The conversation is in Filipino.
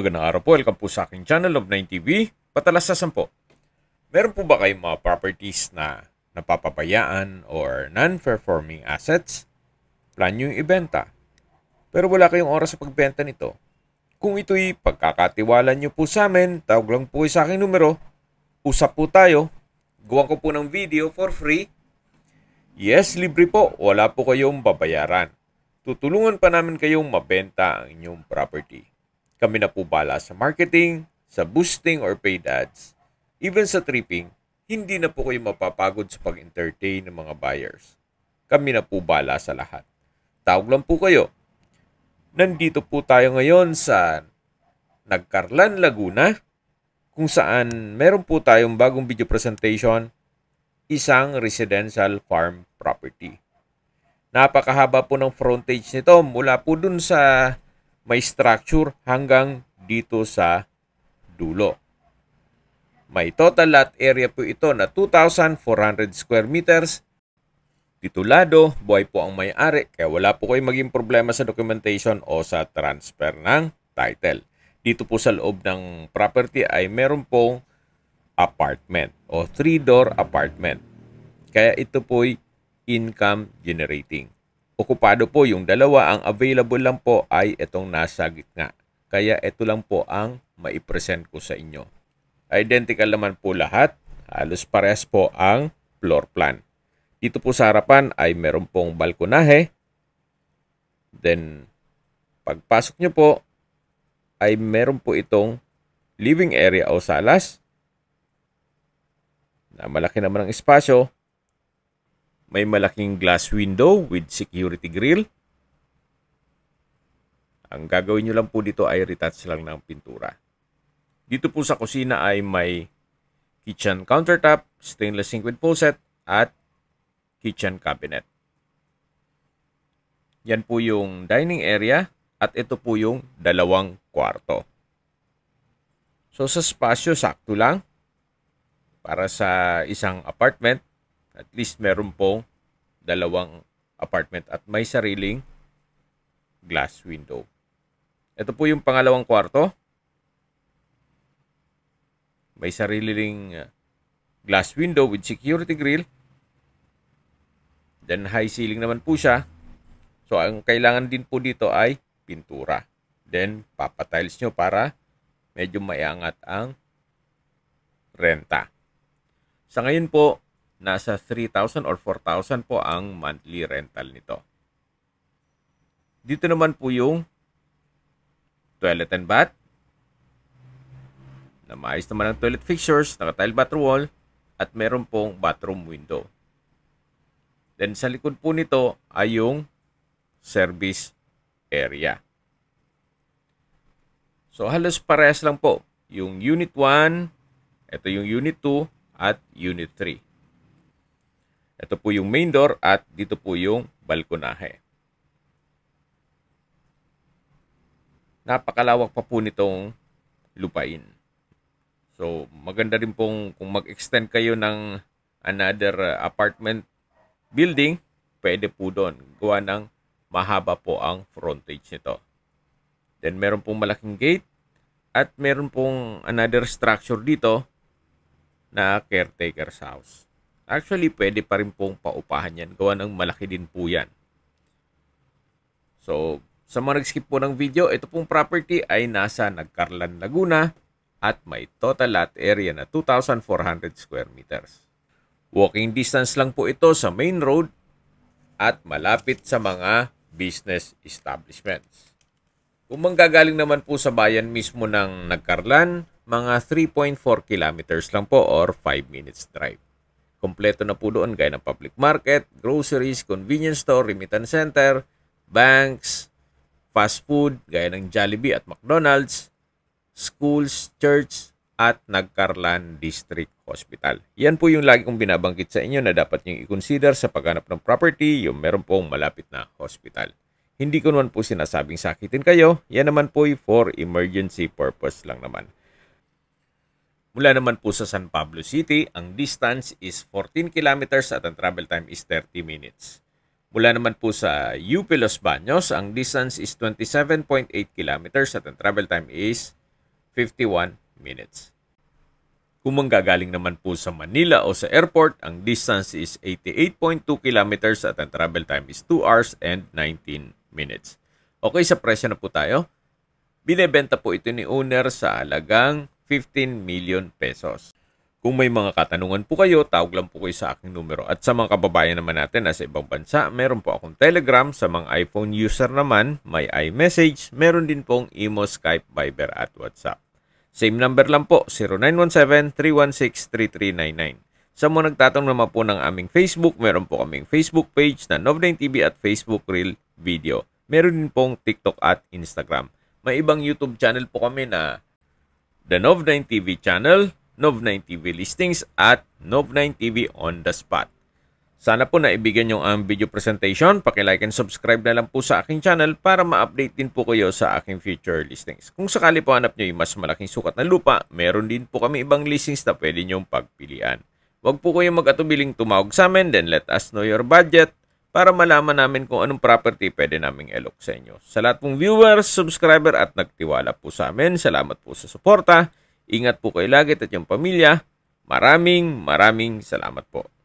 Magandang araw po. Welcome po sa aking channel of 9TV. Patalas sa 10. Meron po ba kayong mga properties na napapabayaan or non-performing assets? Plan nyo yung ibenta. Pero wala kayong oras sa pagbenta nito. Kung ito'y pagkakatiwala nyo po sa amin, tawag lang po sa aking numero. Usap po tayo. Gawa ko po ng video for free. Yes, libre po. Wala po kayong babayaran. Tutulungan pa namin kayong mabenta ang inyong property. Kami na po bala sa marketing, sa boosting or paid ads, even sa tripping, hindi na po kayo mapapagod sa pag-entertain ng mga buyers. Kami na po bala sa lahat. Tawag lang po kayo. Nandito po tayo ngayon sa Nagkarlan, Laguna, kung saan meron po tayong bagong video presentation, isang residential farm property. Napakahaba po ng frontage nito mula po dun sa may structure hanggang dito sa dulo. May total lot area po ito na 2,400 square meters. Titulado, buhay po ang may-ari kaya wala po kayong maging problema sa documentation o sa transfer ng title. Dito po sa loob ng property ay meron pong apartment o three door apartment. Kaya ito po'y income generating. Okupado po yung dalawa. Ang available lang po ay itong nasa gitna. Kaya ito lang po ang maipresent ko sa inyo. Identical naman po lahat. Halos parehas po ang floor plan. Dito po sa harapan ay meron pong balkonahe. Then, pagpasok nyo po, ay meron po itong living area o salas na malaki naman ang espasyo may malaking glass window with security grill. Ang gagawin nyo lang po dito ay retouch lang ng pintura. Dito po sa kusina ay may kitchen countertop, stainless sink with faucet, at kitchen cabinet. Yan po yung dining area at ito po yung dalawang kwarto. So sa spasyo, sakto lang para sa isang apartment at least meron pong dalawang apartment at may sariling glass window. Ito po yung pangalawang kwarto. May sariling uh, glass window with security grill. Then high ceiling naman po siya. So ang kailangan din po dito ay pintura. Then papatiles nyo para medyo maiangat ang renta. Sa ngayon po, nasa 3,000 or 4,000 po ang monthly rental nito. Dito naman po yung toilet and bath. Na maayos naman ang toilet fixtures, naka-tile bathroom wall, at meron pong bathroom window. Then sa likod po nito ay yung service area. So halos parehas lang po. Yung unit 1, ito yung unit 2, at unit 3. Ito po yung main door at dito po yung balkonahe. Napakalawak pa po nitong lupain. So, maganda rin pong kung mag-extend kayo ng another uh, apartment building, pwede po doon. Gawa ng mahaba po ang frontage nito. Then, meron pong malaking gate at meron pong another structure dito na caretaker's house. Actually, pwede pa rin pong paupahan yan. Gawa ng malaki din po yan. So, sa mga nag-skip po ng video, ito pong property ay nasa Nagcarlan, Laguna at may total lot area na 2,400 square meters. Walking distance lang po ito sa main road at malapit sa mga business establishments. Kung manggagaling naman po sa bayan mismo ng Nagcarlan, mga 3.4 kilometers lang po or 5 minutes drive. Kompleto na po doon gaya ng public market, groceries, convenience store, remittance center, banks, fast food gaya ng Jollibee at McDonald's, schools, church, at Nagkarlan District Hospital. Yan po yung lagi kong binabanggit sa inyo na dapat nyo i-consider sa paghanap ng property yung meron pong malapit na hospital. Hindi ko naman po sinasabing sakitin kayo, yan naman po for emergency purpose lang naman. Mula naman po sa San Pablo City, ang distance is 14 kilometers at ang travel time is 30 minutes. Mula naman po sa UP Los Baños, ang distance is 27.8 kilometers at ang travel time is 51 minutes. Kung manggagaling naman po sa Manila o sa airport, ang distance is 88.2 kilometers at ang travel time is 2 hours and 19 minutes. Okay, sa presyo na po tayo. Binebenta po ito ni owner sa alagang 15 million pesos. Kung may mga katanungan po kayo, tawag lang po kayo sa aking numero. At sa mga kababayan naman natin na sa ibang bansa, meron po akong Telegram. Sa mga iPhone user naman, may iMessage. Meron din pong Imo, Skype, Viber at WhatsApp. Same number lang po, 0917-316-3399. Sa mga nagtatanong naman po ng aming Facebook, meron po kaming Facebook page na Novdain TV at Facebook Reel Video. Meron din pong TikTok at Instagram. May ibang YouTube channel po kami na the Nov9 TV channel, Nov9 TV listings at Nov9 TV on the spot. Sana po naibigyan yung ang video presentation. Pakilike and subscribe na lang po sa aking channel para ma-update din po kayo sa aking future listings. Kung sakali po hanap nyo yung mas malaking sukat na lupa, meron din po kami ibang listings na pwede nyong pagpilian. Huwag po kayong mag-atubiling tumawag sa amin, then let us know your budget para malaman namin kung anong property pwede naming elok sa inyo. Sa lahat pong viewers, subscriber at nagtiwala po sa amin, salamat po sa suporta. Ingat po kayo lagi at yung pamilya. Maraming maraming salamat po.